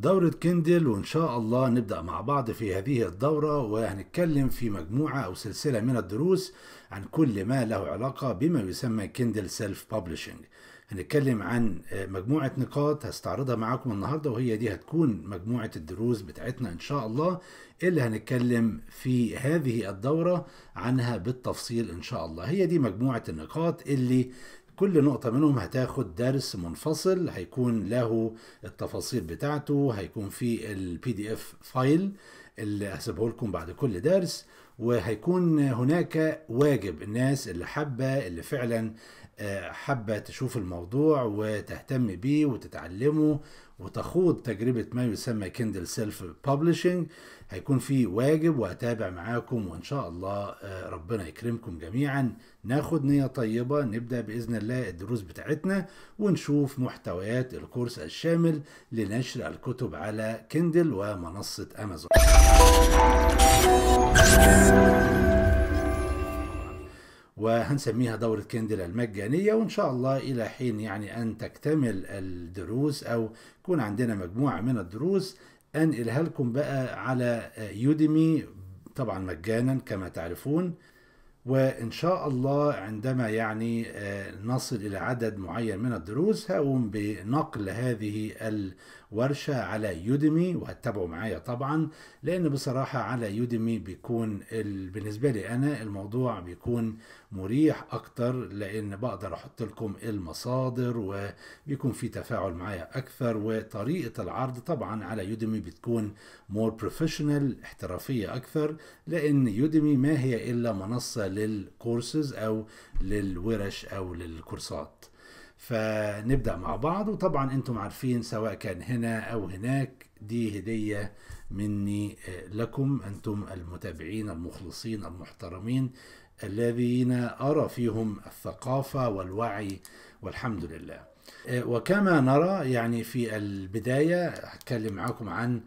دورة كندل وإن شاء الله نبدأ مع بعض في هذه الدورة وهنتكلم في مجموعة أو سلسلة من الدروس عن كل ما له علاقة بما يسمى كندل سيلف بابلشنج هنتكلم عن آه، مجموعة نقاط هستعرضها معاكم النهاردة وهي دي هتكون مجموعة الدروس بتاعتنا إن شاء الله اللي هنتكلم في هذه الدورة عنها بالتفصيل إن شاء الله هي دي مجموعة النقاط اللي كل نقطة منهم هتاخد درس منفصل هيكون له التفاصيل بتاعته هيكون في البي دي اف فايل اللي هسيبه لكم بعد كل درس وهيكون هناك واجب الناس اللي حابة اللي فعلا آه، حابة تشوف الموضوع وتهتم بيه وتتعلمه وتخوض تجربة ما يسمى كندل سيلف ببلشنج هيكون في واجب وأتابع معاكم وإن شاء الله آه، ربنا يكرمكم جميعا ناخد نية طيبة نبدأ بإذن الله الدروس بتاعتنا ونشوف محتويات الكورس الشامل لنشر الكتب على كندل ومنصة أمازون وهنسميها دورة كندل المجانية وإن شاء الله إلى حين يعني أن تكتمل الدروس أو يكون عندنا مجموعة من الدروس أنقلها لكم بقى على يوديمي طبعا مجانا كما تعرفون وإن شاء الله عندما يعني آه، نصل إلى عدد معين من الدروس هقوم بنقل هذه الدروس ورشة على يوديمي وهتتابعوا معايا طبعا لأن بصراحة على يوديمي بيكون ال... بالنسبة لي أنا الموضوع بيكون مريح أكتر لأن بقدر أحط لكم المصادر وبيكون في تفاعل معايا أكثر وطريقة العرض طبعا على يوديمي بتكون مور بروفيشنال احترافية أكثر لأن يوديمي ما هي إلا منصة للكورسز أو للورش أو للكورسات فنبدأ مع بعض وطبعا انتم عارفين سواء كان هنا او هناك دي هدية مني آه، لكم انتم المتابعين المخلصين المحترمين الذين أرى فيهم الثقافة والوعي والحمد لله آه، وكما نرى يعني في البداية هتكلم معاكم عن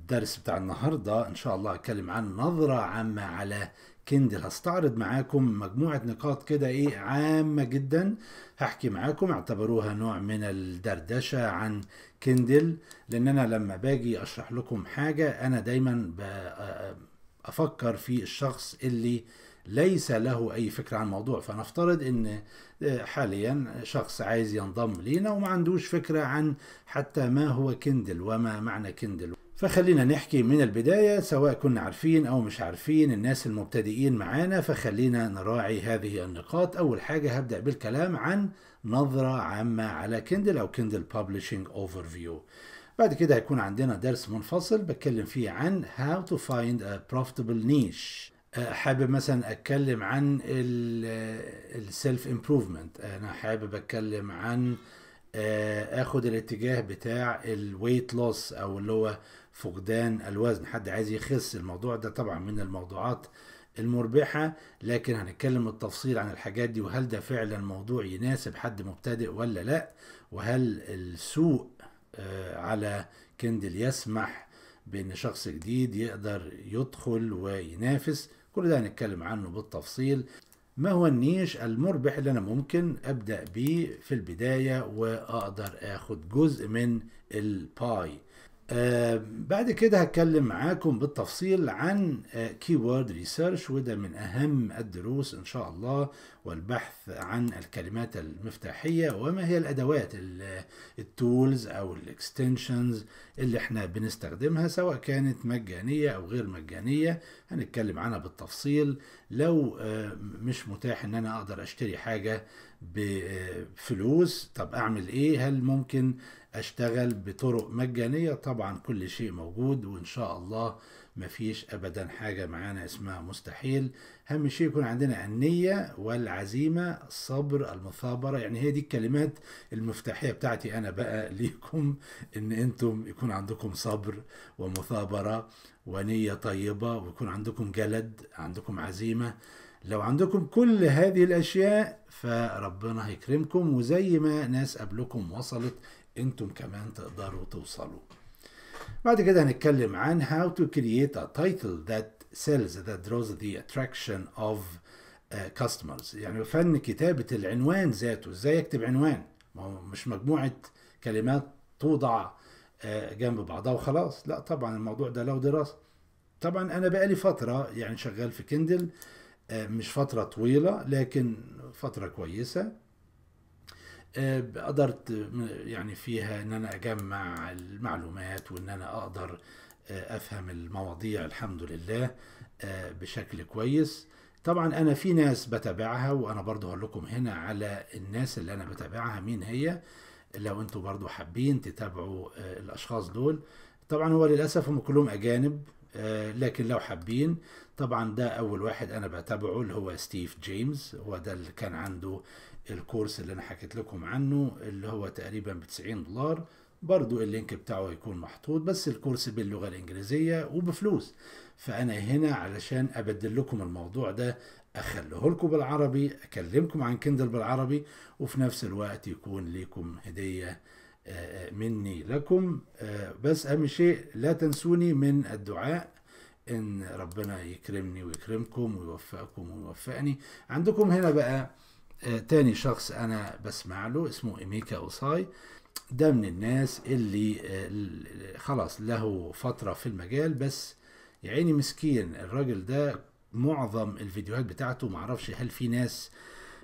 الدرس بتاع النهاردة إن شاء الله هتكلم عن نظرة عامة على كندل هستعرض معاكم مجموعة نقاط كده إيه عامة جدا هحكي معاكم اعتبروها نوع من الدردشة عن كندل لأن أنا لما باجي أشرح لكم حاجة أنا دايما آه، آه، أفكر في الشخص اللي ليس له أي فكرة عن الموضوع فنفترض أن آه، حاليا شخص عايز ينضم لينا وما عندوش فكرة عن حتى ما هو كندل وما معنى كندل فخلينا نحكي من البداية سواء كنا عارفين أو مش عارفين الناس المبتدئين معانا فخلينا نراعي هذه النقاط أول حاجة هبدأ بالكلام عن نظرة عامة على كندل أو كندل Publishing Overview بعد كده هيكون عندنا درس منفصل بتكلم فيه عن how to find a profitable niche أه، حابب مثلا اتكلم عن السيلف امبروفمنت أه، انا حابب اتكلم عن أه، اخد الاتجاه بتاع الويت لوس او اللي هو فقدان الوزن حد عايز يخس الموضوع ده طبعا من الموضوعات المربحة لكن هنتكلم بالتفصيل عن الحاجات دي وهل ده فعلا موضوع يناسب حد مبتدئ ولا لا وهل السوق آه، على كندل يسمح بان شخص جديد يقدر يدخل وينافس كل ده هنتكلم عنه بالتفصيل ما هو النيش المربح اللي انا ممكن ابدا بيه في البدايه واقدر اخد جزء من الباي آه، بعد كده هتكلم معاكم بالتفصيل عن كيورد آه، ريسيرش وده من أهم الدروس إن شاء الله والبحث عن الكلمات المفتاحية وما هي الأدوات التولز أو الاكستنشنز اللي احنا بنستخدمها سواء كانت مجانية أو غير مجانية هنتكلم عنها بالتفصيل لو آه، مش متاح إن أنا أقدر أشتري حاجة بفلوس طب أعمل إيه هل ممكن اشتغل بطرق مجانية طبعا كل شيء موجود وان شاء الله مفيش ابدا حاجة معانا اسمها مستحيل اهم شيء يكون عندنا النية والعزيمة الصبر المثابرة يعني هي دي الكلمات المفتاحية بتاعتي انا بقى ليكم ان انتم يكون عندكم صبر ومثابرة ونية طيبة ويكون عندكم جلد عندكم عزيمة لو عندكم كل هذه الاشياء فربنا هيكرمكم وزي ما ناس قبلكم وصلت انتم كمان تقدروا توصلوا بعد كده هنتكلم عن how to create a title that sells that draws the attraction of uh, customers يعني فن كتابة العنوان ذاته ازاي اكتب عنوان ما هو مش مجموعة كلمات توضع uh, جنب بعضها وخلاص لا طبعا الموضوع ده له دراسة طبعا انا بقالي فترة يعني شغال في كندل uh, آه، مش فترة طويلة لكن فترة كويسة آه، قدرت يعني فيها ان انا اجمع المعلومات وان انا اقدر آه، افهم المواضيع الحمد لله آه، بشكل كويس طبعا انا في ناس بتابعها وانا برضو هقول لكم هنا على الناس اللي انا بتابعها مين هي لو انتوا برضو حابين تتابعوا الاشخاص دول طبعا هو للاسف هم كلهم اجانب لكن لو حابين طبعا ده اول واحد انا بتابعه اللي هو ستيف جيمس هو ده اللي كان عنده الكورس اللي انا حكيت لكم عنه اللي هو تقريبا ب 90 دولار برضو اللينك بتاعه هيكون محطوط بس الكورس باللغة الإنجليزية وبفلوس فأنا هنا علشان أبدل لكم الموضوع ده أخليه لكم بالعربي أكلمكم عن كندل بالعربي وفي نفس الوقت يكون ليكم هدية آه، آه، مني لكم آه، بس أهم شيء لا تنسوني من الدعاء إن ربنا يكرمني ويكرمكم ويوفقكم ويوفقني عندكم هنا بقى آه، تاني شخص انا بسمع له اسمه ايميكا اوساي ده من الناس اللي آه، خلاص له فترة في المجال بس يا عيني مسكين الراجل ده معظم الفيديوهات بتاعته معرفش هل في ناس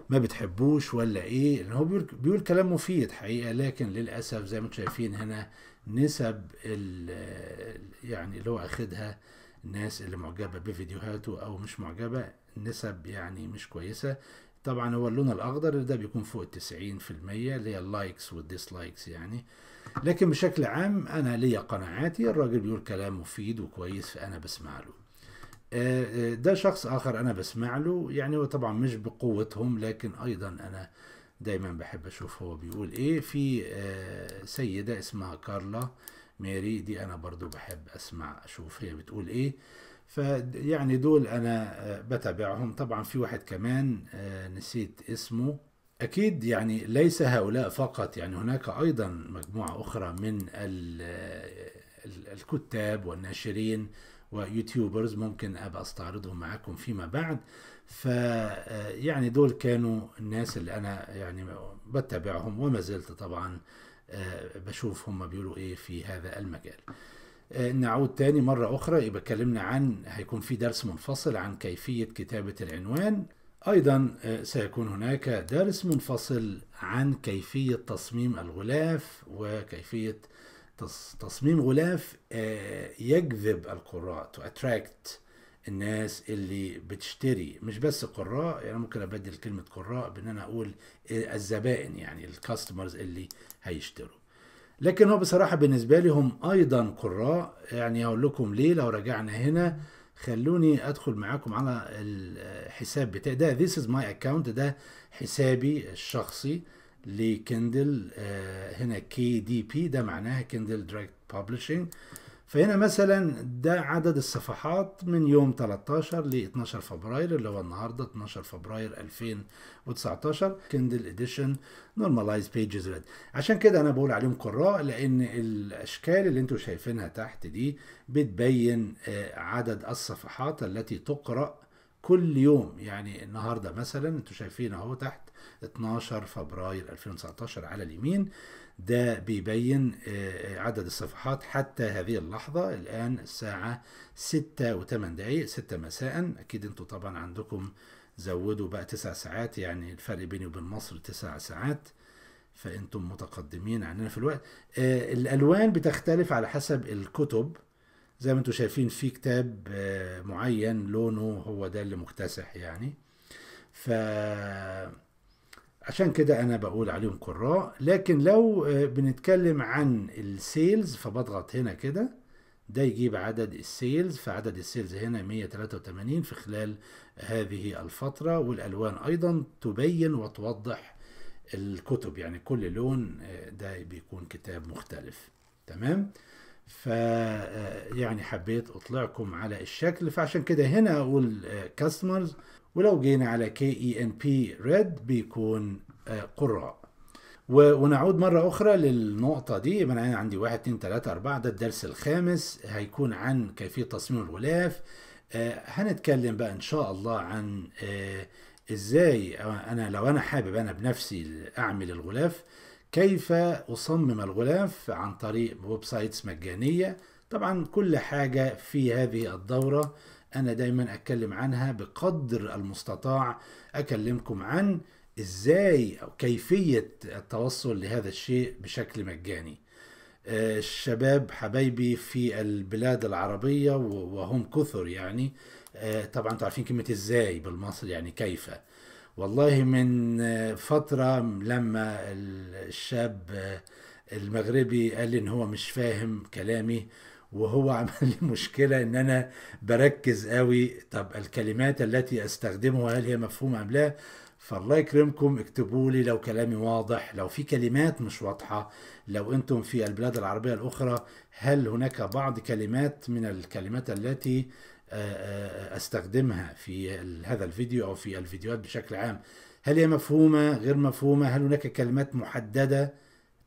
ما بتحبوش ولا ايه هو بيقول, بيقول كلام مفيد حقيقة لكن للأسف زي ما انتم شايفين هنا نسب آه، يعني اللي هو اخدها الناس اللي معجبة بفيديوهاته او مش معجبة نسب يعني مش كويسة طبعا هو اللون الاخضر ده بيكون فوق التسعين في المية اللي هي اللايكس والديسلايكس يعني لكن بشكل عام انا ليا قناعاتي الراجل بيقول كلام مفيد وكويس فانا بسمع له آه، آه، ده شخص اخر انا بسمع له يعني هو طبعا مش بقوتهم لكن ايضا انا دايما بحب اشوف هو بيقول ايه في آه، سيدة اسمها كارلا ميري دي انا برضو بحب اسمع اشوف هي بتقول ايه فيعني دول انا آه، بتابعهم طبعا في واحد كمان آه، نسيت اسمه اكيد يعني ليس هؤلاء فقط يعني هناك ايضا مجموعه اخرى من آه، الكتاب والناشرين ويوتيوبرز ممكن ابقى استعرضهم معاكم فيما بعد يعني دول كانوا الناس اللي انا يعني بتابعهم وما زلت طبعا بشوف هم بيقولوا ايه في هذا المجال آه، نعود تاني مرة أخرى يبقى كلمنا عن هيكون في درس منفصل عن كيفية كتابة العنوان أيضا آه، سيكون هناك درس منفصل عن كيفية تصميم الغلاف وكيفية تصميم غلاف آه، يجذب القراء to attract الناس اللي بتشتري مش بس قراء يعني ممكن أبدل كلمة قراء بأن أنا أقول الزبائن يعني الكاستمرز اللي هيشتروا لكن هو بصراحة بالنسبة لي هم أيضا قراء يعني هقول لكم ليه لو رجعنا هنا خلوني أدخل معاكم على الحساب بتاعي ده This is my account ده حسابي الشخصي لكندل آه، هنا كي دي بي ده معناها كندل دايركت ببلشنج فهنا مثلا ده عدد الصفحات من يوم 13 ل 12 فبراير اللي هو النهارده 12 فبراير 2019 كندل اديشن نورمالايز بيجز ريد عشان كده انا بقول عليهم قراء لان الاشكال اللي انتم شايفينها تحت دي بتبين آه، عدد الصفحات التي تقرأ كل يوم يعني النهارده مثلا انتم شايفين اهو تحت 12 فبراير 2019 على اليمين ده بيبين آه، آه، عدد الصفحات حتى هذه اللحظة الآن الساعة ستة وثمان دقايق ستة مساء أكيد أنتوا طبعا عندكم زودوا بقى تسع ساعات يعني الفرق بيني وبين مصر تسع ساعات فأنتم متقدمين عننا في الوقت آه، الألوان بتختلف على حسب الكتب زي ما انتم شايفين في كتاب معين لونه هو ده اللي مكتسح يعني ف عشان كده انا بقول عليهم قراء لكن لو آه، بنتكلم عن السيلز فبضغط هنا كده ده يجيب عدد السيلز فعدد السيلز هنا 183 في خلال هذه الفترة والألوان أيضا تبين وتوضح الكتب يعني كل لون آه، ده بيكون كتاب مختلف تمام ف آه، يعني حبيت اطلعكم على الشكل فعشان كده هنا اقول كاستمرز ولو جينا على كي اي ان بي ريد بيكون آه، قراء ونعود مرة أخرى للنقطة دي يبقى أنا عندي واحد اتنين تلاتة أربعة ده الدرس الخامس هيكون عن كيفية تصميم الغلاف آه، هنتكلم بقى إن شاء الله عن آه، إزاي أنا لو أنا حابب أنا بنفسي أعمل الغلاف كيف أصمم الغلاف عن طريق ويب سايتس مجانية طبعا كل حاجة في هذه الدورة أنا دايما أتكلم عنها بقدر المستطاع أكلمكم عن إزاي أو كيفية التوصل لهذا الشيء بشكل مجاني آه، الشباب حبايبي في البلاد العربية وهم كثر يعني آه، طبعا تعرفين عارفين كلمة ازاي بالمصري يعني كيف والله من آه، فترة لما الشاب المغربي قال لي ان هو مش فاهم كلامي وهو عمل لي مشكله ان انا بركز قوي طب الكلمات التي استخدمها هل هي مفهومه ام لا فالله يكرمكم اكتبوا لي لو كلامي واضح لو في كلمات مش واضحه لو انتم في البلاد العربيه الاخرى هل هناك بعض كلمات من الكلمات التي آه، آه، استخدمها في هذا الفيديو او في الفيديوهات بشكل عام هل هي مفهومه غير مفهومه هل هناك كلمات محدده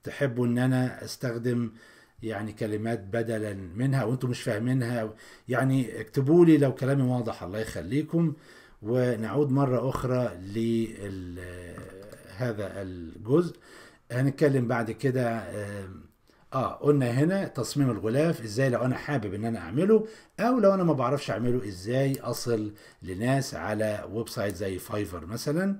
تحبوا ان انا استخدم يعني كلمات بدلا منها وانتم مش فاهمينها يعني اكتبوا لي لو كلامي واضح الله يخليكم ونعود مرة أخرى لهذا الجزء هنتكلم بعد كده آه،, اه قلنا هنا تصميم الغلاف ازاي لو انا حابب ان انا اعمله او لو انا ما بعرفش اعمله ازاي اصل لناس على ويب سايت زي فايفر مثلا آه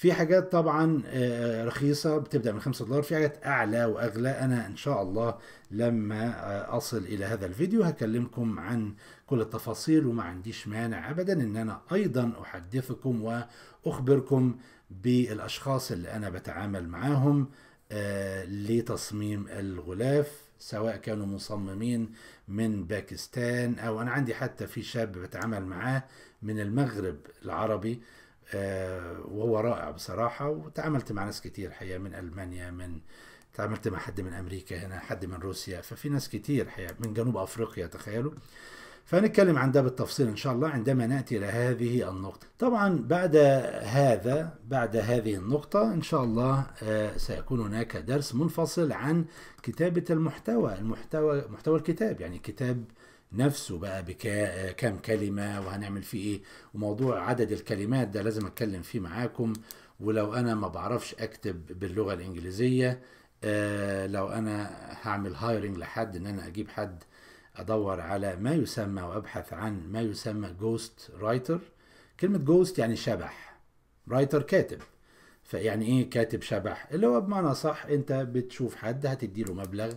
في حاجات طبعا آه، آه، رخيصة بتبدأ من 5 دولار في حاجات أعلى وأغلى أنا إن شاء الله لما آه، أصل إلى هذا الفيديو هكلمكم عن كل التفاصيل وما عنديش مانع أبدا إن أنا أيضا أحدثكم وأخبركم بالأشخاص اللي أنا بتعامل معاهم لتصميم الغلاف سواء كانوا مصممين من باكستان أو أنا عندي حتى في شاب بتعامل معاه من المغرب العربي آه، وهو رائع بصراحة وتعاملت مع ناس كتير حقيقة من ألمانيا من تعاملت مع حد من أمريكا هنا حد من روسيا ففي ناس كتير حقيقة من جنوب أفريقيا تخيلوا فنتكلم عن ده بالتفصيل إن شاء الله عندما نأتي إلى هذه النقطة طبعا بعد هذا بعد هذه النقطة إن شاء الله آه، سيكون هناك درس منفصل عن كتابة المحتوى المحتوى محتوى الكتاب يعني كتاب نفسه بقى بكا كام كلمة وهنعمل فيه ايه وموضوع عدد الكلمات ده لازم اتكلم فيه معاكم ولو انا ما بعرفش اكتب باللغة الانجليزية آه لو انا هعمل هايرنج لحد ان انا اجيب حد ادور على ما يسمى وابحث عن ما يسمى جوست رايتر كلمة جوست يعني شبح رايتر كاتب فيعني ايه كاتب شبح اللي هو بمعنى صح انت بتشوف حد هتديله مبلغ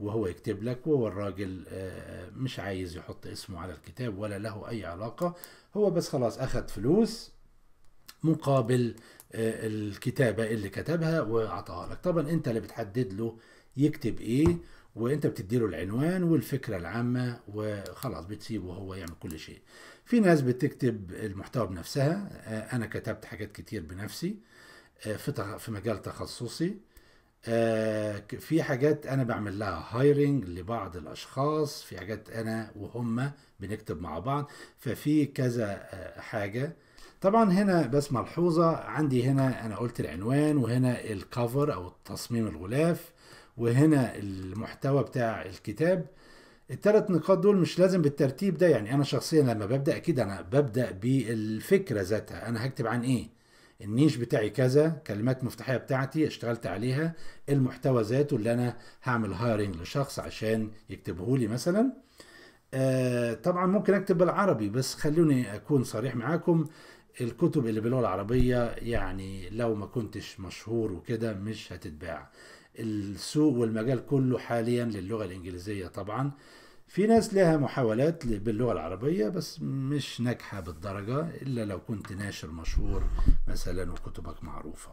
وهو يكتب لك وهو الراجل آه، مش عايز يحط اسمه على الكتاب ولا له اي علاقة هو بس خلاص اخد فلوس مقابل آه، الكتابة اللي كتبها واعطاها لك طبعا انت اللي بتحدد له يكتب ايه وانت بتديله العنوان والفكرة العامة وخلاص بتسيبه هو يعمل كل شيء في ناس بتكتب المحتوى بنفسها آه، انا كتبت حاجات كتير بنفسي في مجال تخصصي آه، في حاجات انا بعمل لها هايرنج لبعض الاشخاص في حاجات انا وهم بنكتب مع بعض ففي كذا آه، حاجه طبعا هنا بس ملحوظه عندي هنا انا قلت العنوان وهنا الكفر او تصميم الغلاف وهنا المحتوى بتاع الكتاب الثلاث نقاط دول مش لازم بالترتيب ده يعني انا شخصيا لما ببدا اكيد انا ببدا بالفكره ذاتها انا هكتب عن ايه النيش بتاعي كذا كلمات مفتاحيه بتاعتي اشتغلت عليها المحتوى ذاته اللي انا هعمل هايرنج لشخص عشان يكتبه لي مثلا آه طبعا ممكن اكتب بالعربي بس خلوني اكون صريح معاكم الكتب اللي باللغه العربيه يعني لو ما كنتش مشهور وكده مش هتتباع السوق والمجال كله حاليا للغه الانجليزيه طبعا آه في ناس لها محاولات باللغة العربية بس مش ناجحة بالدرجة إلا لو كنت ناشر مشهور مثلا وكتبك معروفة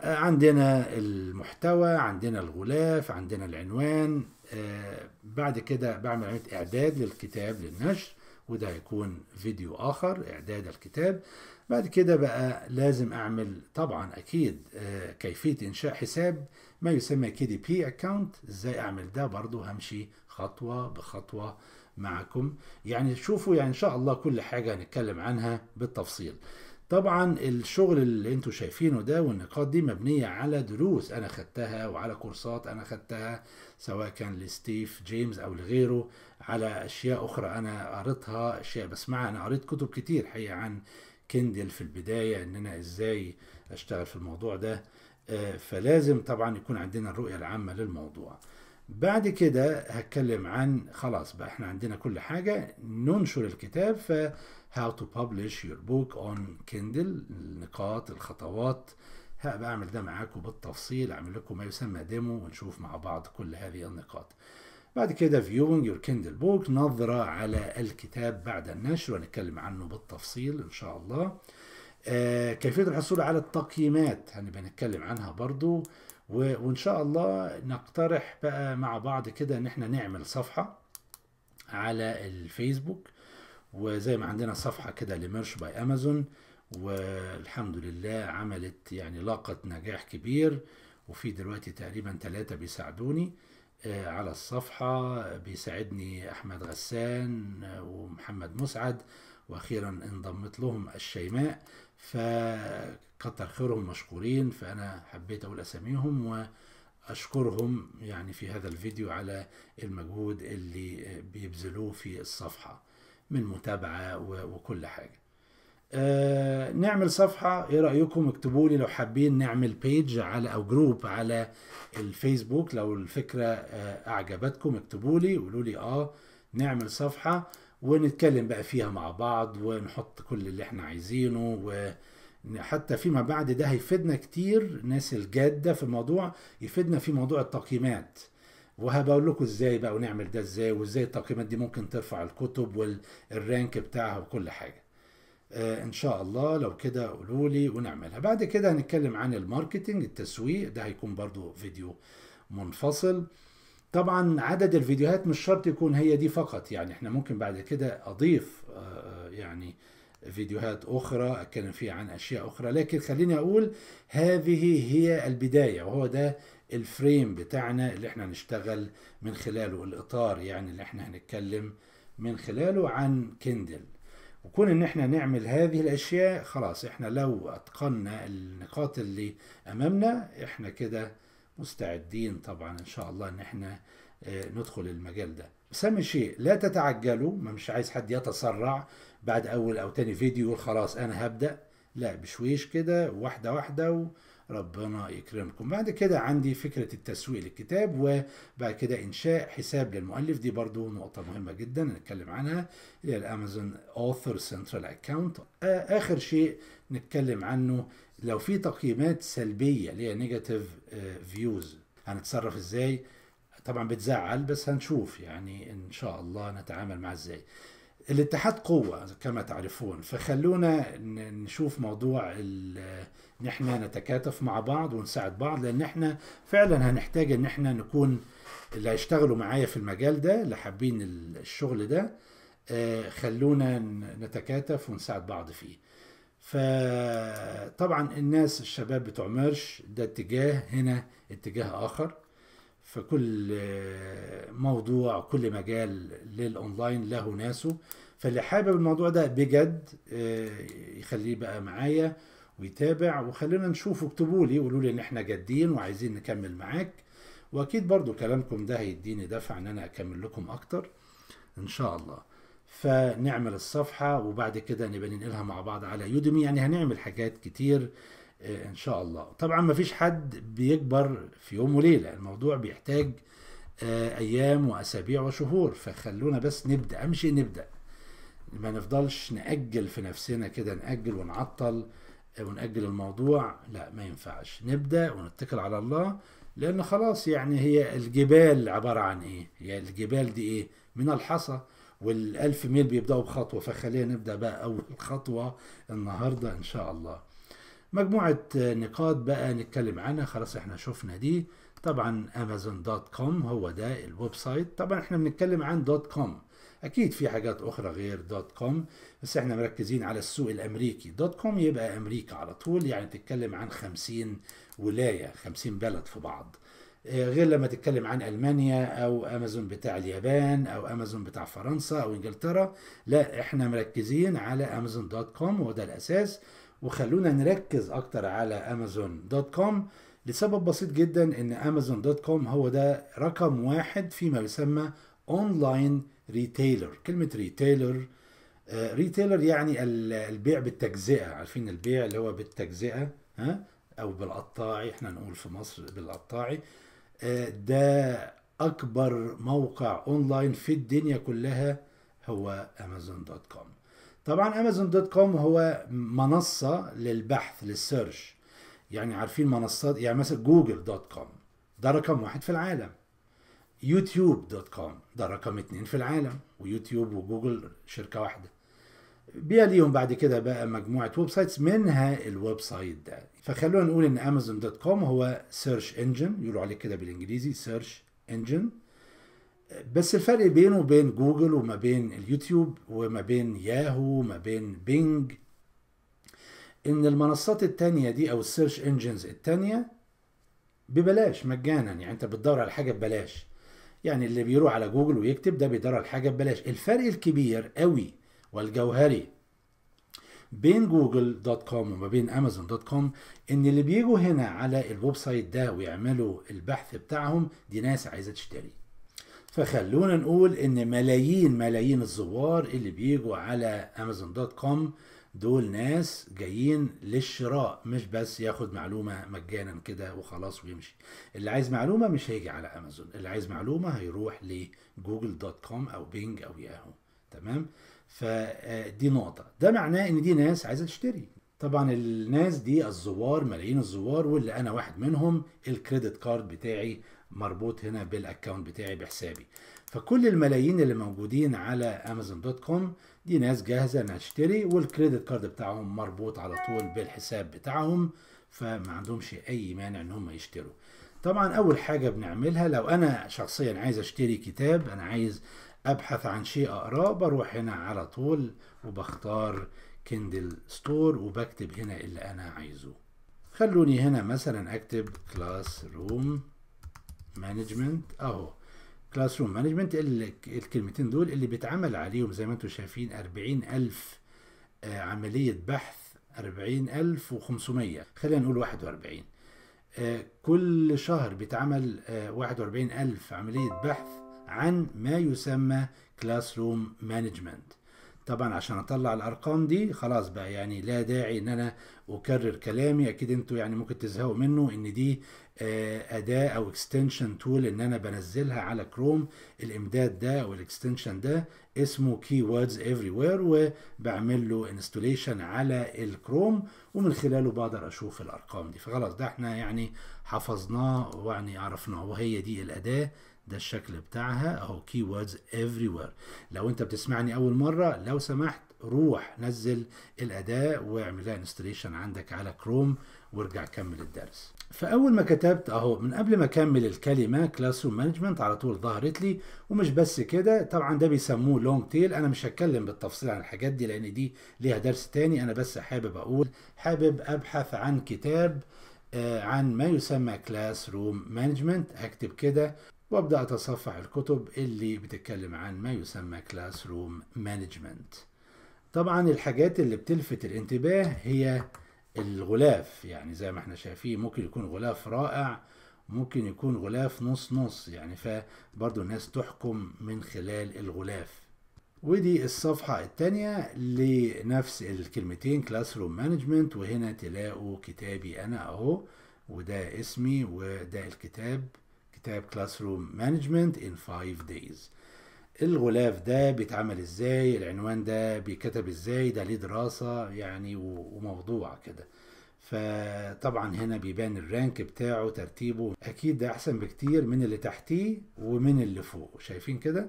آه، عندنا المحتوى عندنا الغلاف عندنا العنوان آه، بعد كده بعمل عملية إعداد للكتاب للنشر وده هيكون فيديو آخر إعداد الكتاب بعد كده بقى لازم أعمل طبعا أكيد آه، كيفية إنشاء حساب ما يسمى كي دي بي أكاونت إزاي أعمل ده برضو همشي خطوة بخطوة معكم يعني شوفوا يعني إن شاء الله كل حاجة هنتكلم عنها بالتفصيل طبعا الشغل اللي انتوا شايفينه ده والنقاط دي مبنية على دروس انا خدتها وعلى كورسات انا خدتها سواء كان لستيف جيمز او لغيره على اشياء اخرى انا قريتها اشياء بسمعها انا قريت كتب كتير حقيقة عن كندل في البداية ان انا ازاي اشتغل في الموضوع ده آه، فلازم طبعا يكون عندنا الرؤية العامة للموضوع بعد كده هتكلم عن خلاص بقى احنا عندنا كل حاجة ننشر الكتاب ف how to publish your book on Kindle النقاط الخطوات هبقى اعمل ده معاكم بالتفصيل اعمل لكم ما يسمى ديمو ونشوف مع بعض كل هذه النقاط بعد كده viewing your Kindle book نظرة على الكتاب بعد النشر ونتكلم عنه بالتفصيل ان شاء الله آه كيفية الحصول على التقييمات هنبقى نتكلم عنها برضو وان شاء الله نقترح بقى مع بعض كده ان احنا نعمل صفحه على الفيسبوك وزي ما عندنا صفحه كده لميرش باي امازون والحمد لله عملت يعني لاقت نجاح كبير وفي دلوقتي تقريبا ثلاثة بيساعدوني آه، على الصفحة بيساعدني أحمد غسان آه، ومحمد مسعد وأخيرا انضمت لهم الشيماء فكتر خيرهم مشكورين فأنا حبيت أقول أساميهم وأشكرهم يعني في هذا الفيديو على المجهود اللي بيبذلوه في الصفحة من متابعة وكل حاجة آه نعمل صفحة ايه رأيكم اكتبوا لي لو حابين نعمل بيج على او جروب على الفيسبوك لو الفكرة آه اعجبتكم اكتبوا لي قولوا لي اه نعمل صفحة ونتكلم بقى فيها مع بعض ونحط كل اللي احنا عايزينه و حتى فيما بعد ده هيفيدنا كتير الناس الجادة في الموضوع يفيدنا في موضوع التقييمات وهبقول لكم ازاي بقى ونعمل ده ازاي وازاي التقييمات دي ممكن ترفع الكتب والرانك بتاعها وكل حاجة آه ان شاء الله لو كده قولوا لي ونعملها بعد كده هنتكلم عن الماركتينج التسويق ده هيكون برضو فيديو منفصل طبعا عدد الفيديوهات مش شرط يكون هي دي فقط يعني احنا ممكن بعد كده اضيف آه، آه، يعني فيديوهات اخرى اتكلم فيها عن اشياء اخرى لكن خليني اقول هذه هي البدايه وهو ده الفريم بتاعنا اللي احنا هنشتغل من خلاله الاطار يعني اللي احنا هنتكلم من خلاله عن كندل وكون ان احنا نعمل هذه الاشياء خلاص احنا لو اتقنا النقاط اللي امامنا احنا كده مستعدين طبعا ان شاء الله ان احنا آه، ندخل المجال ده سامي شيء لا تتعجلوا ما مش عايز حد يتسرع بعد اول او تاني فيديو يقول خلاص انا هبدا لا بشويش كده واحده واحده وربنا يكرمكم بعد كده عندي فكره التسويق للكتاب وبعد كده انشاء حساب للمؤلف دي برضو نقطه مهمه جدا نتكلم عنها هي الامازون اوثر سنترال اكونت اخر شيء نتكلم عنه لو في تقييمات سلبيه اللي هي نيجاتيف آه، فيوز هنتصرف ازاي طبعا بتزعل بس هنشوف يعني ان شاء الله نتعامل معاه ازاي الاتحاد قوة كما تعرفون فخلونا نشوف موضوع ان احنا نتكاتف مع بعض ونساعد بعض لان احنا فعلا هنحتاج ان احنا نكون اللي هيشتغلوا معايا في المجال ده اللي حابين الشغل ده آه، خلونا نتكاتف ونساعد بعض فيه فطبعا الناس الشباب بتوع مرش ده اتجاه هنا اتجاه آخر فكل موضوع كل مجال للأونلاين له ناسه فاللي حابب الموضوع ده بجد آه، يخليه بقى معايا ويتابع وخلينا نشوف اكتبوا لي قولوا لي ان احنا جادين وعايزين نكمل معاك واكيد برضو كلامكم ده هيديني دفع ان انا اكمل لكم اكتر ان شاء الله فنعمل الصفحة وبعد كده نبقى ننقلها مع بعض على يوديمي يعني هنعمل حاجات كتير آه، ان شاء الله طبعا مفيش حد بيكبر في يوم وليلة الموضوع بيحتاج آه، ايام واسابيع وشهور فخلونا بس نبدأ اهم شيء نبدأ ما نفضلش نأجل في نفسنا كده نأجل ونعطل آه، ونأجل الموضوع لا ما ينفعش نبدأ ونتكل على الله لأن خلاص يعني هي الجبال عبارة عن إيه؟ هي الجبال دي إيه؟ من الحصى وال1000 ميل بيبداوا بخطوه فخلينا نبدا بقى اول خطوه النهارده ان شاء الله مجموعه نقاط بقى نتكلم عنها خلاص احنا شفنا دي طبعا امازون دوت كوم هو ده الويب سايت طبعا احنا بنتكلم عن دوت كوم اكيد في حاجات اخرى غير دوت كوم بس احنا مركزين على السوق الامريكي دوت كوم يبقى امريكا على طول يعني تتكلم عن 50 ولايه 50 بلد في بعض آه، غير لما تتكلم عن المانيا او امازون بتاع اليابان او امازون بتاع فرنسا او انجلترا لا احنا مركزين على امازون دوت كوم وده الاساس وخلونا نركز اكتر على امازون دوت كوم لسبب بسيط جدا ان امازون دوت كوم هو ده رقم واحد فيما يسمى اونلاين ريتيلر كلمه ريتيلر آه، ريتيلر يعني البيع بالتجزئه عارفين البيع اللي هو بالتجزئه ها او بالقطاعي احنا نقول في مصر بالقطاعي ده اكبر موقع اونلاين في الدنيا كلها هو امازون دوت كوم طبعا امازون دوت كوم هو منصه للبحث للسيرش يعني عارفين منصات يعني مثلا جوجل دوت كوم ده رقم واحد في العالم يوتيوب دوت كوم ده رقم اتنين في العالم ويوتيوب وجوجل شركه واحده بيها ليهم بعد كده بقى مجموعة ويب سايتس منها الويب سايت ده فخلونا نقول ان امازون دوت كوم هو سيرش انجن يقولوا عليه كده بالانجليزي سيرش انجن بس الفرق بينه وبين جوجل وما بين اليوتيوب وما بين ياهو وما بين بينج ان المنصات التانية دي او السيرش انجنز التانية ببلاش مجانا يعني انت بتدور على حاجة ببلاش يعني اللي بيروح على جوجل ويكتب ده بيدور على حاجة ببلاش الفرق الكبير قوي والجوهري بين جوجل دوت كوم وما بين امازون دوت كوم ان اللي بيجوا هنا على الويب سايت ده ويعملوا البحث بتاعهم دي ناس عايزه تشتري فخلونا نقول ان ملايين ملايين الزوار اللي بيجوا على امازون دوت كوم دول ناس جايين للشراء مش بس ياخد معلومة مجانا كده وخلاص ويمشي اللي عايز معلومة مش هيجي على امازون اللي عايز معلومة هيروح لجوجل دوت كوم او بينج او ياهو تمام فدي نقطة ده معناه ان دي ناس عايزة تشتري طبعا الناس دي الزوار ملايين الزوار واللي انا واحد منهم الكريدت كارد بتاعي مربوط هنا بالاكونت بتاعي بحسابي فكل الملايين اللي موجودين على امازون دوت كوم دي ناس جاهزة انها تشتري والكريدت كارد بتاعهم مربوط على طول بالحساب بتاعهم فما عندهمش اي مانع ان هم يشتروا طبعا اول حاجة بنعملها لو انا شخصيا عايز اشتري كتاب انا عايز ابحث عن شيء اقراه بروح هنا على طول وبختار كندل ستور وبكتب هنا اللي انا عايزه خلوني هنا مثلا اكتب كلاس روم مانجمنت اهو كلاس روم مانجمنت الكلمتين دول اللي بيتعمل عليهم زي ما انتم شايفين 40000 آه، عملية بحث 40500 خلينا نقول 41 آه، كل شهر بيتعمل 41000 آه، عملية بحث عن ما يسمى كلاس روم مانجمنت طبعا عشان اطلع الارقام دي خلاص بقى يعني لا داعي ان انا اكرر كلامي اكيد انتوا يعني ممكن تزهقوا منه ان دي آه، اداه او اكستنشن تول ان انا بنزلها على كروم الامداد ده او الاكستنشن ده اسمه كي ووردز افري وير وبعمل له انستوليشن على الكروم ومن خلاله بقدر اشوف الارقام دي فخلاص ده احنا يعني حفظناه ويعني عرفناه وهي دي الاداه ده الشكل بتاعها اهو كي ووردز everywhere لو انت بتسمعني اول مره لو سمحت روح نزل الاداه واعمل لها انستليشن عندك على كروم وارجع كمل الدرس فاول ما كتبت اهو من قبل ما اكمل الكلمه كلاس روم مانجمنت على طول ظهرت لي ومش بس كده طبعا ده بيسموه لونج تيل انا مش هتكلم بالتفصيل عن الحاجات دي لان دي ليها درس تاني انا بس حابب اقول حابب ابحث عن كتاب آه، عن ما يسمى كلاس روم مانجمنت اكتب كده وابدأ أتصفح الكتب اللي بتتكلم عن ما يسمى كلاس روم مانجمنت طبعا الحاجات اللي بتلفت الانتباه هي الغلاف يعني زي ما احنا شايفين ممكن يكون غلاف رائع ممكن يكون غلاف نص نص يعني فبرضه الناس تحكم من خلال الغلاف ودي الصفحة التانية لنفس الكلمتين كلاس روم مانجمنت وهنا تلاقوا كتابي أنا أهو وده اسمي وده الكتاب كتاب كلاس روم مانجمنت ان 5 دايز الغلاف ده بيتعمل ازاي العنوان ده بيكتب ازاي ده ليه دراسة يعني وموضوع كده فطبعا هنا بيبان الرانك بتاعه ترتيبه اكيد ده احسن بكتير من اللي تحتيه ومن اللي فوق شايفين كده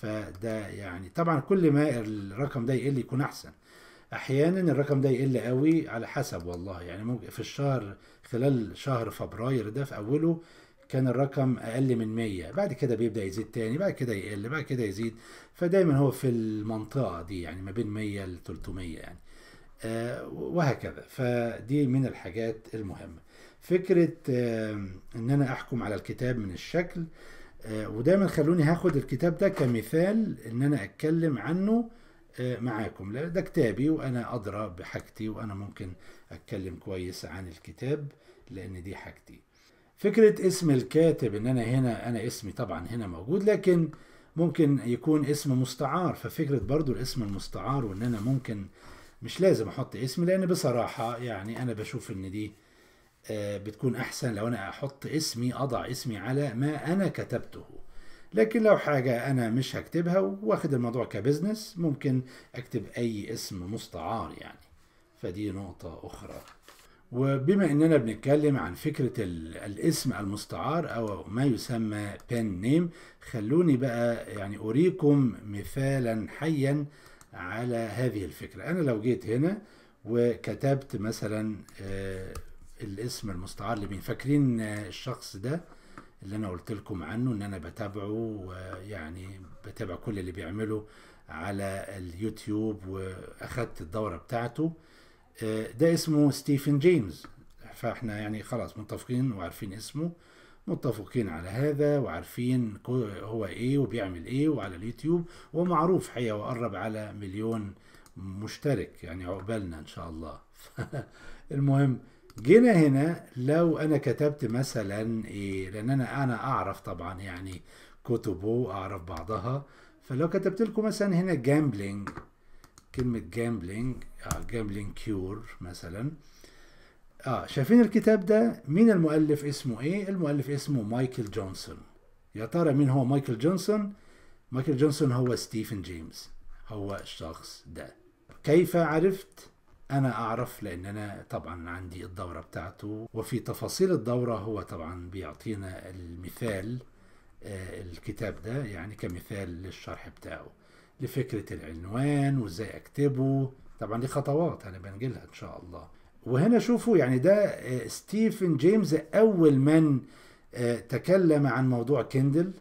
فده يعني طبعا كل ما الرقم ده يقل يكون احسن احيانا الرقم ده يقل قوي على حسب والله يعني ممكن في الشهر خلال شهر فبراير ده في اوله كان الرقم اقل من 100 بعد كده بيبدا يزيد تاني بعد كده يقل بعد كده يزيد فدايما هو في المنطقه دي يعني ما بين 100 ل 300 يعني آه، وهكذا فدي من الحاجات المهمه فكره آه، ان انا احكم على الكتاب من الشكل آه، ودايما خلوني هاخد الكتاب ده كمثال ان انا اتكلم عنه معاكم لأن ده كتابي وانا ادرى بحاجتي وانا ممكن اتكلم كويس عن الكتاب لان دي حاجتي فكرة اسم الكاتب ان انا هنا انا اسمي طبعا هنا موجود لكن ممكن يكون اسم مستعار ففكرة برضو الاسم المستعار وان انا ممكن مش لازم احط اسمي لان بصراحة يعني انا بشوف ان دي آه، بتكون احسن لو انا احط اسمي اضع اسمي على ما انا كتبته لكن لو حاجة انا مش هكتبها واخد الموضوع كبزنس ممكن اكتب اي اسم مستعار يعني فدي نقطة اخرى وبما اننا بنتكلم عن فكرة الاسم المستعار او ما يسمى بن نيم خلوني بقى يعني اريكم مثالا حيا على هذه الفكرة انا لو جيت هنا وكتبت مثلا آه، الاسم المستعار لمين فاكرين آه، الشخص ده اللي انا قلت لكم عنه ان انا بتابعه ويعني بتابع كل اللي بيعمله على اليوتيوب واخدت الدورة بتاعته آه، ده اسمه ستيفن جيمس فاحنا يعني خلاص متفقين وعارفين اسمه متفقين على هذا وعارفين هو ايه وبيعمل ايه وعلى اليوتيوب ومعروف حقيقة وقرب على مليون مشترك يعني عقبالنا ان شاء الله المهم جينا هنا لو انا كتبت مثلا ايه لان انا انا اعرف طبعا يعني كتبه اعرف بعضها فلو كتبت لكم مثلا هنا جامبلينج كلمة جامبلينج اه جامبلينج كيور مثلا اه شايفين الكتاب ده مين المؤلف اسمه ايه المؤلف اسمه مايكل جونسون يا ترى مين هو مايكل جونسون مايكل جونسون هو ستيفن جيمس هو الشخص ده كيف عرفت انا اعرف لان انا طبعا عندي الدورة بتاعته وفي تفاصيل الدورة هو طبعا بيعطينا المثال آه، الكتاب ده يعني كمثال للشرح بتاعه لفكرة العنوان وازاي اكتبه طبعا دي خطوات انا بنجلها ان شاء الله وهنا شوفوا يعني ده آه، ستيفن جيمز اول من آه، تكلم عن موضوع كندل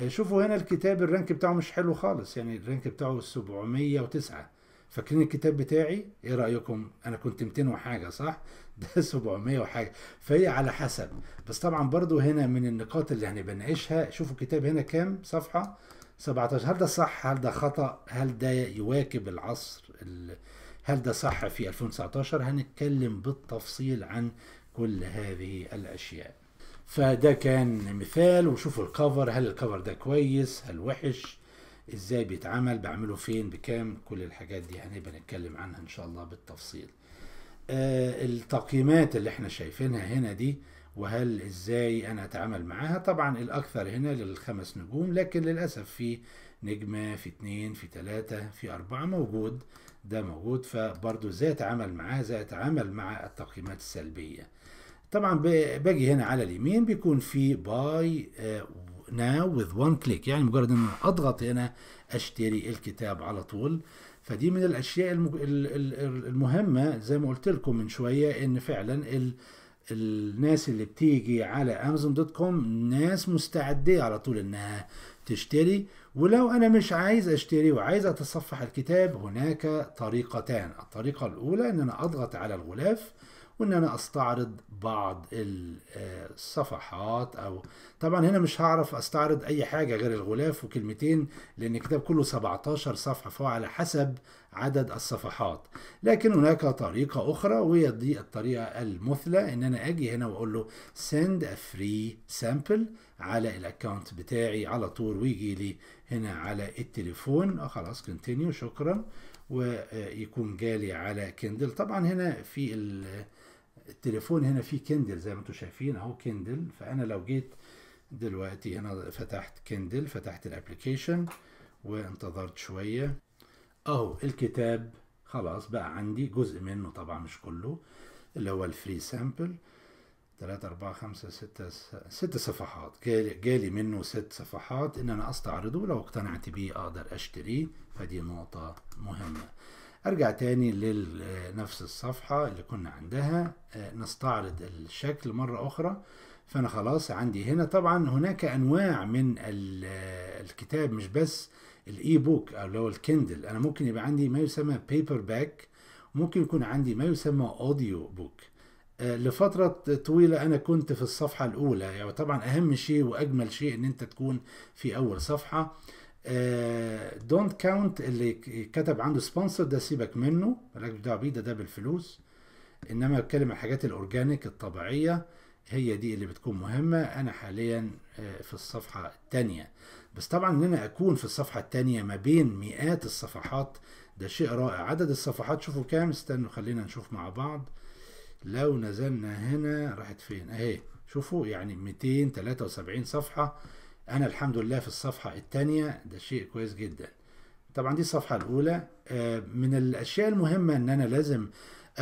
آه، شوفوا هنا الكتاب الرانك بتاعه مش حلو خالص يعني الرانك بتاعه 709 فاكرين الكتاب بتاعي ايه رايكم انا كنت 200 وحاجه صح ده 700 وحاجه فهي على حسب بس طبعا برضو هنا من النقاط اللي هنبناقشها يعني شوفوا الكتاب هنا كام صفحه 17 هل ده صح هل ده خطأ هل ده يواكب العصر هل ده صح في 2019 هنتكلم بالتفصيل عن كل هذه الأشياء فده كان مثال وشوفوا الكفر هل الكفر ده كويس هل وحش ازاي بيتعمل بعمله فين بكام كل الحاجات دي هنبقى نتكلم عنها ان شاء الله بالتفصيل آه التقييمات اللي احنا شايفينها هنا دي وهل ازاي انا اتعامل معاها طبعا الاكثر هنا للخمس نجوم لكن للاسف في نجمة في اتنين في تلاتة في اربعة موجود ده موجود فبرضه ازاي اتعامل معاها ازاي اتعامل مع التقييمات السلبية طبعا باجي هنا على اليمين بيكون في باي آه، ناو وذ وان كليك يعني مجرد ان اضغط هنا اشتري الكتاب على طول فدي من الاشياء المهمه زي ما قلت لكم من شويه ان فعلا ال الناس اللي بتيجي على امازون دوت كوم ناس مستعدة على طول انها تشتري ولو انا مش عايز اشتري وعايز اتصفح الكتاب هناك طريقتان الطريقة الاولى ان انا اضغط على الغلاف وان انا استعرض بعض آه، الصفحات او طبعا هنا مش هعرف استعرض اي حاجة غير الغلاف وكلمتين لان الكتاب كله 17 صفحة فهو على حسب عدد الصفحات لكن هناك طريقة أخرى وهي دي الطريقة المثلى إن أنا أجي هنا وأقول له send a free sample على الأكاونت بتاعي على طول ويجي لي هنا على التليفون آه، خلاص continue شكرا ويكون جالي على كندل طبعا هنا في التليفون هنا في كندل زي ما انتم شايفين اهو كندل فانا لو جيت دلوقتي هنا فتحت كندل فتحت الابلكيشن وانتظرت شويه اهو الكتاب خلاص بقى عندي جزء منه طبعا مش كله اللي هو الفري سامبل تلاتة أربعة خمسة ستة ست صفحات جالي, جالي منه ست صفحات إن أنا أستعرضه لو اقتنعت بيه أقدر أشتريه فدي نقطة مهمة أرجع تاني لنفس الصفحة اللي كنا عندها آه، نستعرض الشكل مرة أخرى فأنا خلاص عندي هنا طبعا هناك أنواع من الكتاب مش بس الاي بوك او اللي هو الكندل انا ممكن يبقى عندي ما يسمى بيبر باك ممكن يكون عندي ما يسمى اوديو آه، بوك لفترة طويلة أنا كنت في الصفحة الأولى يعني طبعا أهم شيء وأجمل شيء إن أنت تكون في أول صفحة دونت آه، كاونت اللي كتب عنده سبونسر ده سيبك منه مالكش دعوة بيه ده ده بالفلوس إنما بتكلم عن الحاجات الأورجانيك الطبيعية هي دي اللي بتكون مهمة أنا حاليا آه، في الصفحة الثانية بس طبعا ان انا اكون في الصفحه الثانيه ما بين مئات الصفحات ده شيء رائع عدد الصفحات شوفوا كام استنوا خلينا نشوف مع بعض لو نزلنا هنا راحت فين اهي شوفوا يعني 273 صفحه انا الحمد لله في الصفحه الثانيه ده شيء كويس جدا طبعا دي الصفحه الاولى آه، من الاشياء المهمه ان انا لازم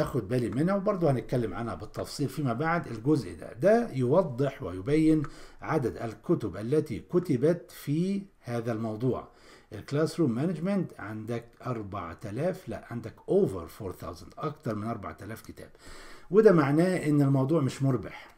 اخد بالي منها وبرضه هنتكلم عنها بالتفصيل فيما بعد الجزء ده ده يوضح ويبين عدد الكتب التي كتبت في هذا الموضوع الكلاس روم مانجمنت عندك 4000 لا عندك اوفر 4000 اكتر من 4000 كتاب وده معناه ان الموضوع مش مربح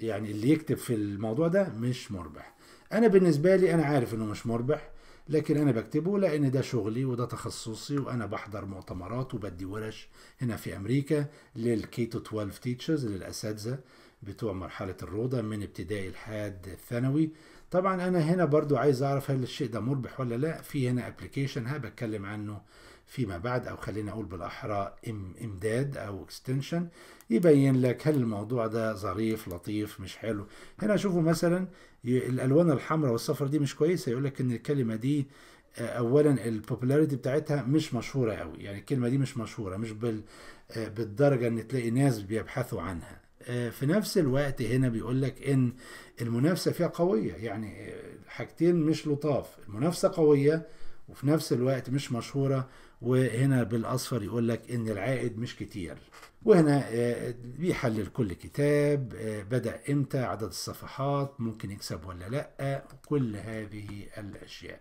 يعني اللي يكتب في الموضوع ده مش مربح انا بالنسبه لي انا عارف انه مش مربح لكن انا بكتبه لان ده شغلي وده تخصصي وانا بحضر مؤتمرات وبدي ورش هنا في امريكا للكيتو 12 تيتشرز للاساتذه بتوع مرحله الروضه من ابتدائي لحد الثانوي طبعا انا هنا برضو عايز اعرف هل الشيء ده مربح ولا لا في هنا ابلكيشن بتكلم عنه فيما بعد أو خلينا أقول بالأحرى إمداد أو اكستنشن يبين لك هل الموضوع ده ظريف لطيف مش حلو هنا شوفوا مثلا الألوان الحمراء والصفر دي مش كويسة يقول لك إن الكلمة دي آه، اولا البوبولاريتي بتاعتها مش مشهوره قوي يعني الكلمه دي مش مشهوره مش بال آه، بالدرجه ان تلاقي ناس بيبحثوا عنها آه، في نفس الوقت هنا بيقول لك ان المنافسه فيها قويه يعني حاجتين مش لطاف المنافسه قويه وفي نفس الوقت مش مشهوره وهنا بالاصفر يقول لك ان العائد مش كتير وهنا آه، بيحلل كل كتاب آه، بدا امتى عدد الصفحات ممكن يكسب ولا لا كل هذه الاشياء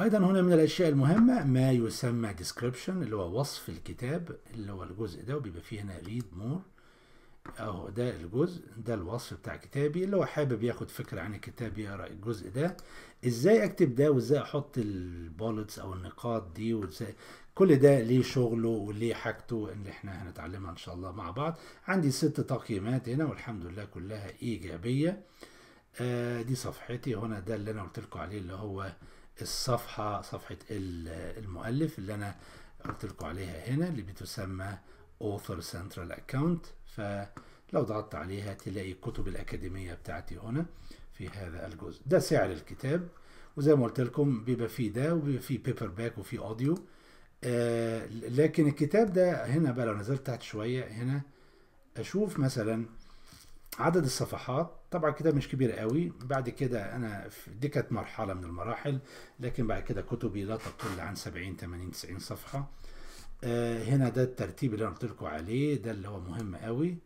ايضا هنا من الاشياء المهمه ما يسمى ديسكريبشن اللي هو وصف الكتاب اللي هو الجزء ده وبيبقى فيه هنا ريد مور اهو ده الجزء ده الوصف بتاع كتابي اللي هو حابب ياخد فكره عن الكتاب يقرا الجزء ده ازاي اكتب ده وازاي احط البولتس او النقاط دي وازاي كل ده ليه شغله وليه حاجته اللي احنا هنتعلمها ان شاء الله مع بعض عندي ست تقييمات هنا والحمد لله كلها ايجابيه آه دي صفحتي هنا ده اللي انا قلت لكم عليه اللي هو الصفحه صفحه المؤلف اللي انا قلت لكم عليها هنا اللي بتسمى author central account فلو ضغطت عليها تلاقي كتب الاكاديميه بتاعتي هنا في هذا الجزء ده سعر الكتاب وزي ما قلت لكم بيبقى فيه ده وبيبقى فيه بيبر باك وفيه اوديو آه، لكن الكتاب ده هنا بقى لو نزلت تحت شويه هنا اشوف مثلا عدد الصفحات طبعا الكتاب مش كبير قوي بعد كده انا دي كانت مرحله من المراحل لكن بعد كده كتبي لا تقل عن 70 80 90 صفحه آه هنا ده الترتيب اللي انا قلت لكم عليه ده اللي هو مهم قوي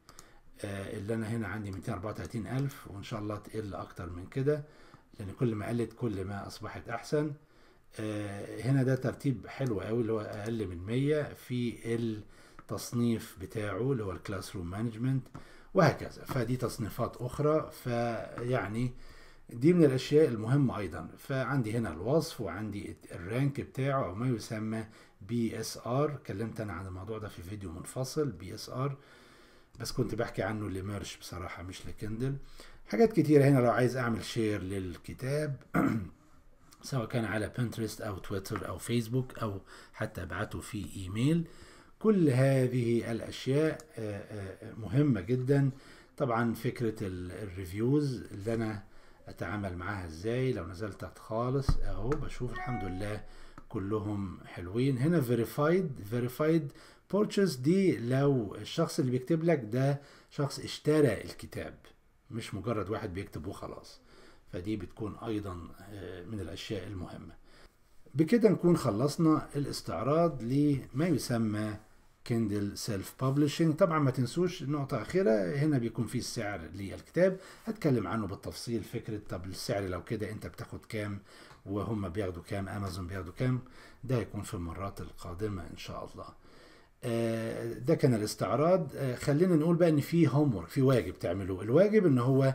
آه اللي انا هنا عندي 234 الف وان شاء الله تقل اكتر من كده لان كل ما قلت كل ما اصبحت احسن آه، هنا ده ترتيب حلو قوي اللي هو اقل من 100 في التصنيف بتاعه اللي هو الكلاس روم مانجمنت وهكذا فدي تصنيفات اخرى فيعني دي من الاشياء المهمه ايضا فعندي هنا الوصف وعندي الرانك بتاعه او ما يسمى بي اس ار اتكلمت انا عن الموضوع ده في فيديو منفصل بي اس ار بس كنت بحكي عنه لميرش بصراحه مش لكندل حاجات كتيره هنا لو عايز اعمل شير للكتاب سواء كان على بنترست أو تويتر أو فيسبوك أو حتى ابعته في إيميل كل هذه الأشياء آه، آه، آه، مهمة جدا طبعا فكرة الريفيوز اللي أنا أتعامل معاها إزاي لو نزلت خالص أهو بشوف الحمد لله كلهم حلوين هنا فيريفايد فيريفايد بورتشز دي لو الشخص اللي بيكتب لك ده شخص اشترى الكتاب مش مجرد واحد بيكتب وخلاص فدي بتكون أيضا آه، من الأشياء المهمة بكده نكون خلصنا الاستعراض لما يسمى كندل سيلف بابلشينج طبعا ما تنسوش نقطة أخيرة هنا بيكون في السعر للكتاب هتكلم عنه بالتفصيل فكرة طب السعر لو كده أنت بتاخد كام وهم بياخدوا كام أمازون بياخدوا كام ده هيكون في المرات القادمة إن شاء الله آه، ده كان الاستعراض آه، خلينا نقول بقى ان في هوم في واجب تعملوه الواجب ان هو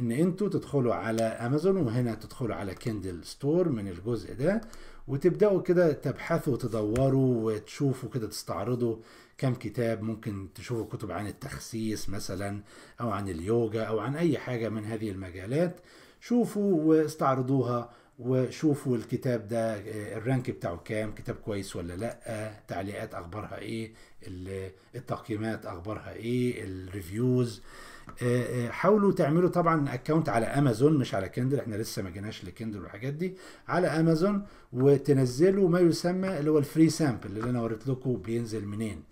ان انتوا تدخلوا على امازون وهنا تدخلوا على كندل ستور من الجزء ده وتبداوا كده تبحثوا وتدوروا وتشوفوا كده تستعرضوا كم كتاب ممكن تشوفوا كتب عن التخسيس مثلا او عن اليوجا او عن اي حاجه من هذه المجالات شوفوا واستعرضوها وشوفوا الكتاب ده آه، الرانك بتاعه كام كتاب كويس ولا لا تعليقات اخبارها ايه التقييمات اخبارها ايه الريفيوز آه، آه، حاولوا تعملوا طبعا اكونت على امازون مش على كندل احنا لسه ما جيناش لكندل والحاجات دي على امازون وتنزلوا ما يسمى اللي هو الفري سامبل اللي انا وريت لكم بينزل منين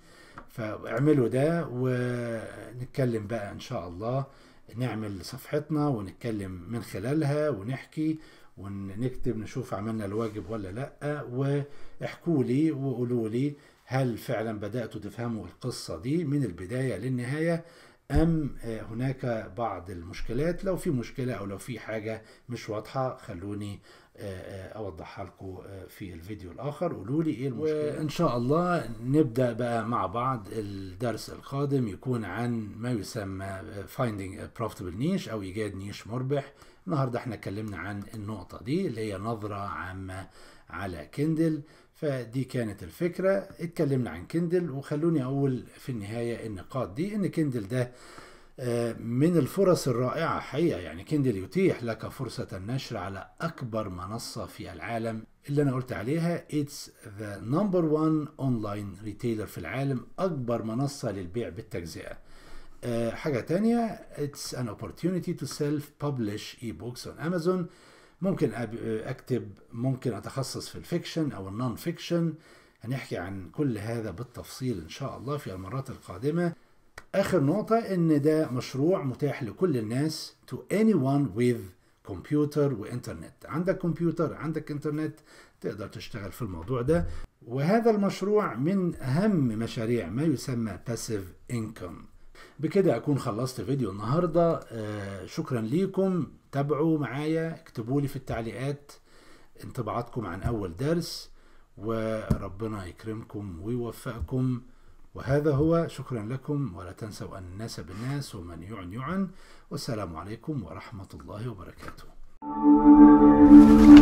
فاعملوا ده ونتكلم بقى ان شاء الله نعمل صفحتنا ونتكلم من خلالها ونحكي ونكتب نشوف عملنا الواجب ولا لا واحكوا لي وقولوا لي هل فعلا بدأتوا تفهموا القصة دي من البداية للنهاية أم آه، هناك بعض المشكلات لو في مشكلة أو لو في حاجة مش واضحة خلوني آه، آه، أوضحها لكم في الفيديو الآخر قولوا لي إيه المشكلة إن شاء الله نبدأ بقى مع بعض الدرس القادم يكون عن ما يسمى Finding a Profitable Niche أو إيجاد نيش مربح النهارده احنا اتكلمنا عن النقطه دي اللي هي نظره عامه على كندل فدي كانت الفكره اتكلمنا عن كندل وخلوني اقول في النهايه النقاط دي ان كندل ده آه، من الفرص الرائعة حقيقة يعني كندل يتيح لك فرصة النشر على أكبر منصة في العالم اللي أنا قلت عليها اتس ذا نمبر 1 اونلاين ريتيلر في العالم أكبر منصة للبيع بالتجزئة آه، حاجة تانية it's an opportunity to self-publish e-books on Amazon ممكن أكتب ممكن أتخصص في الفيكشن أو النون فيكشن هنحكي عن كل هذا بالتفصيل إن شاء الله في المرات القادمة آخر نقطة إن ده مشروع متاح لكل الناس to anyone with كمبيوتر وإنترنت عندك كمبيوتر عندك إنترنت تقدر تشتغل في الموضوع ده وهذا المشروع من أهم مشاريع ما يسمى passive income بكده اكون خلصت فيديو النهارده آه، شكرا ليكم تابعوا معايا اكتبوا لي في التعليقات انطباعاتكم عن اول درس وربنا يكرمكم ويوفقكم وهذا هو شكرا لكم ولا تنسوا أن الناس بالناس ومن يعن يعن والسلام عليكم ورحمة الله وبركاته